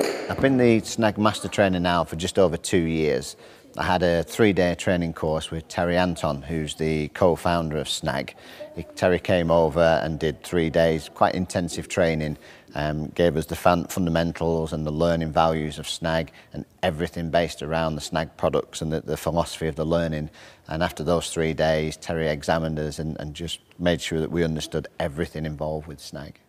I've been the Snag Master Trainer now for just over two years. I had a three-day training course with Terry Anton, who's the co-founder of Snag. Terry came over and did three days, quite intensive training, um, gave us the fundamentals and the learning values of Snag and everything based around the Snag products and the, the philosophy of the learning. And after those three days, Terry examined us and, and just made sure that we understood everything involved with Snag.